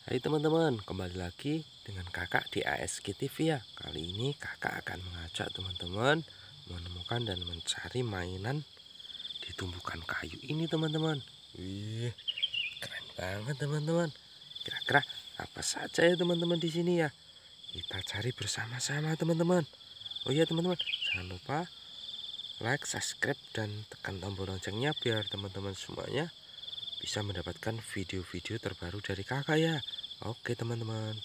Hai teman-teman, kembali lagi dengan kakak di ASG TV ya Kali ini kakak akan mengajak teman-teman menemukan dan mencari mainan di tumbukan kayu ini teman-teman Wih, keren banget teman-teman Kira-kira apa saja ya teman-teman di sini ya Kita cari bersama-sama teman-teman Oh iya teman-teman, jangan lupa like, subscribe, dan tekan tombol loncengnya biar teman-teman semuanya bisa mendapatkan video-video terbaru dari kakak ya. Oke teman-teman.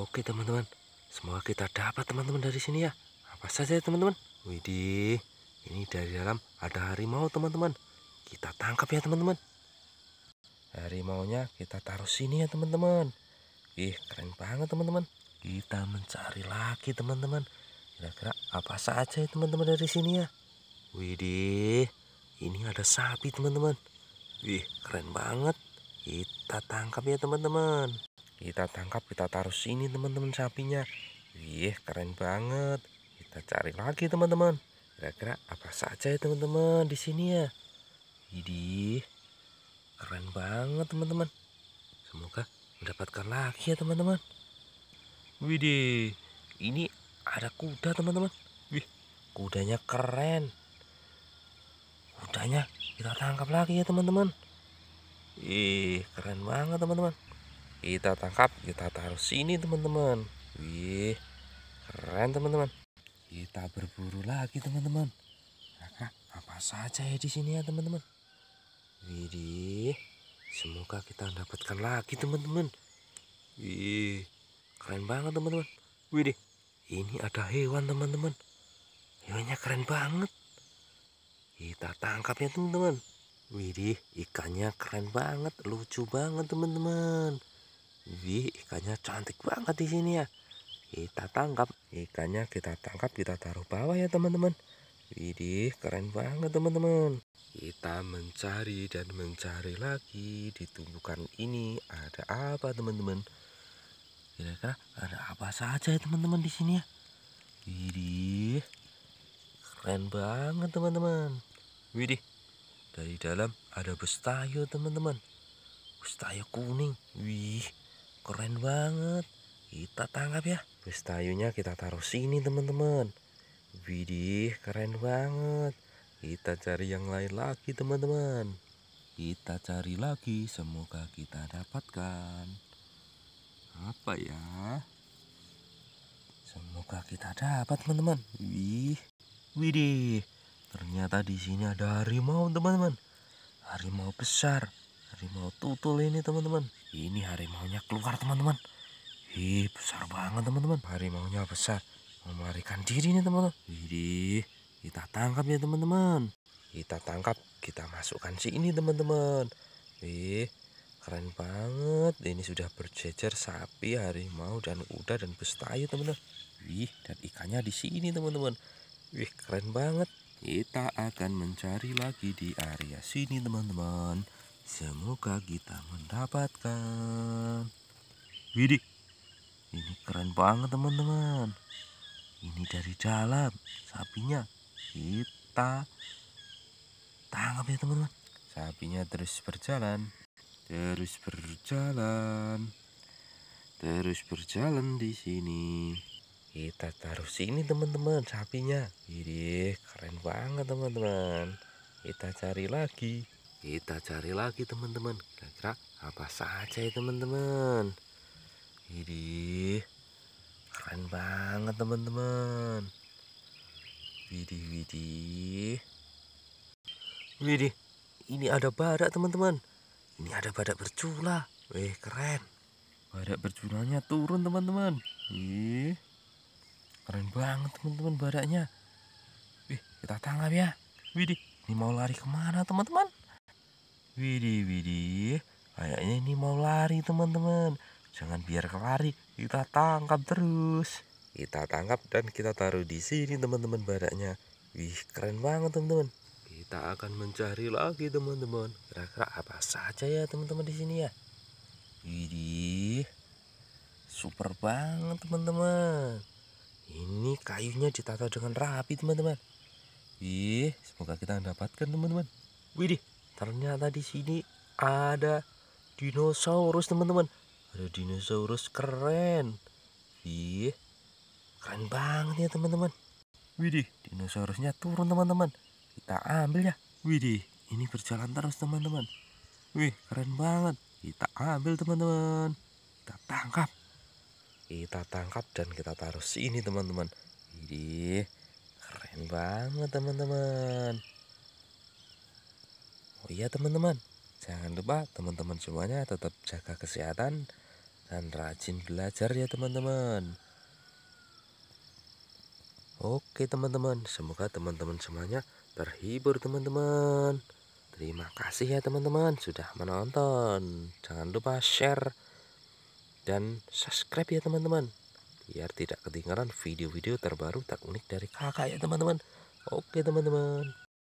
Oke teman-teman. Semoga kita dapat teman-teman dari sini ya. Apa saja ya, teman-teman. Widih. Ini dari dalam ada harimau teman-teman. Kita tangkap ya teman-teman. Harimau nya kita taruh sini ya teman-teman. Ih keren banget teman-teman. Kita mencari lagi teman-teman. Kira-kira apa saja ya teman-teman dari sini ya. Widih. Ini ada sapi teman-teman. Wih, keren banget. Kita tangkap ya teman-teman. Kita tangkap, kita taruh sini teman-teman sapinya. Wih, keren banget. Kita cari lagi teman-teman. Kira-kira apa saja ya teman-teman di sini ya. Idih, keren banget teman-teman. Semoga mendapatkan lagi ya teman-teman. Widih, ini ada kuda teman-teman. Wih, kudanya keren udahnya kita tangkap lagi ya teman-teman ih keren banget teman-teman kita tangkap kita taruh sini teman-teman wih keren teman-teman kita berburu lagi teman-teman apa saja ya di sini ya teman-teman Widih, semoga kita mendapatkan lagi teman-teman. Wih, keren banget teman-teman. Widih, ini ada hewan teman-teman. Hewannya keren banget. Kita tangkap ya teman-teman. Widih, ikannya keren banget, lucu banget teman-teman. Widih, ikannya cantik banget di sini ya. Kita tangkap, ikannya kita tangkap, kita taruh bawah ya teman-teman. Widih, keren banget teman-teman. Kita mencari dan mencari lagi di tumbukan ini ada apa teman-teman? Kira-kira ada apa saja ya teman-teman di sini ya? Widih, keren banget teman-teman. Widih, dari dalam ada bestayo teman-teman. Bestayo kuning. Wih, keren banget. Kita tangkap ya. Bestayonya kita taruh sini teman-teman. Widih, keren banget. Kita cari yang lain lagi teman-teman. Kita cari lagi, semoga kita dapatkan. Apa ya? Semoga kita dapat teman-teman. Wih, widih. Ternyata di sini ada harimau teman-teman. Harimau besar. Harimau tutul ini teman-teman. Ini harimaunya keluar teman-teman. Ih besar banget teman-teman. Harimaunya besar. Memarikan diri nih teman-teman. wih kita tangkap ya teman-teman. Kita tangkap. Kita masukkan sini teman-teman. Ih keren banget. Ini sudah berjejer sapi, harimau, dan kuda, dan bestai ya, teman-teman. Wih, dan ikannya di sini teman-teman. Wih, keren banget. Kita akan mencari lagi di area sini teman-teman. Semoga kita mendapatkan. Widih, ini keren banget teman-teman. Ini dari jalan sapinya. Kita tangkap ya teman-teman. Sapinya terus berjalan, terus berjalan, terus berjalan di sini. Kita taruh sini teman-teman sapinya. Widih, banget teman-teman kita cari lagi kita cari lagi teman-teman kira-kira apa saja ya teman-teman ini keren banget teman-teman widih widih widih ini ada badak teman-teman ini ada badak bercula wih keren badak berculanya turun teman-teman ih keren banget teman-teman baraknya kita tangkap ya. Widih, ini mau lari kemana teman-teman? Widih, widih. Kayaknya ini mau lari teman-teman. Jangan biar kelari kita tangkap terus. Kita tangkap dan kita taruh di sini teman-teman badaknya Wih, keren banget teman-teman. Kita akan mencari lagi teman-teman. Kira-kira apa saja ya teman-teman di sini ya? Widih, super banget teman-teman. Ini kayunya ditata dengan rapi teman-teman. Ih, semoga kita mendapatkan teman-teman. Widih, ternyata di sini ada dinosaurus teman-teman. Ada dinosaurus keren. Ih, keren banget ya teman-teman. Widih, dinosaurusnya turun teman-teman. Kita ambil ya. Widih, ini berjalan terus teman-teman. Wih, keren banget. Kita ambil teman-teman. Kita tangkap. Kita tangkap dan kita taruh sini teman-teman. Widih banget teman-teman Oh iya teman-teman Jangan lupa teman-teman semuanya tetap jaga kesehatan Dan rajin belajar ya teman-teman Oke teman-teman Semoga teman-teman semuanya terhibur teman-teman Terima kasih ya teman-teman sudah menonton Jangan lupa share dan subscribe ya teman-teman biar tidak ketinggalan video-video terbaru unik dari kakak ya teman-teman oke teman-teman